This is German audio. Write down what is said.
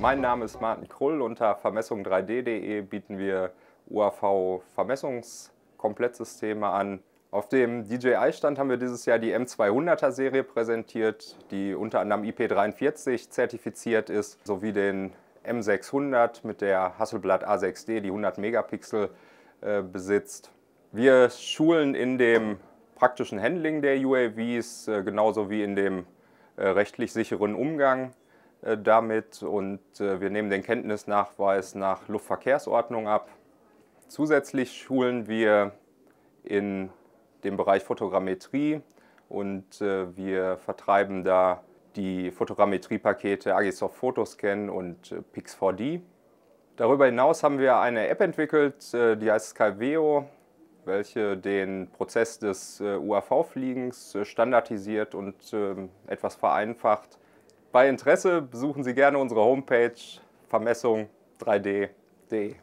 Mein Name ist Martin Krull. Unter vermessung3d.de bieten wir UAV-Vermessungskomplettsysteme an. Auf dem DJI-Stand haben wir dieses Jahr die M200er-Serie präsentiert, die unter anderem IP43 zertifiziert ist, sowie den M600 mit der Hasselblad A6D, die 100 Megapixel äh, besitzt. Wir schulen in dem praktischen Handling der UAVs, äh, genauso wie in dem äh, rechtlich sicheren Umgang äh, damit und äh, wir nehmen den Kenntnisnachweis nach Luftverkehrsordnung ab. Zusätzlich schulen wir in dem Bereich Fotogrammetrie und wir vertreiben da die Fotogrammetriepakete Agisoft Photoscan und Pix4D. Darüber hinaus haben wir eine App entwickelt, die heißt Skyveo welche den Prozess des äh, UAV-Fliegens äh, standardisiert und ähm, etwas vereinfacht. Bei Interesse besuchen Sie gerne unsere Homepage vermessung3d.de.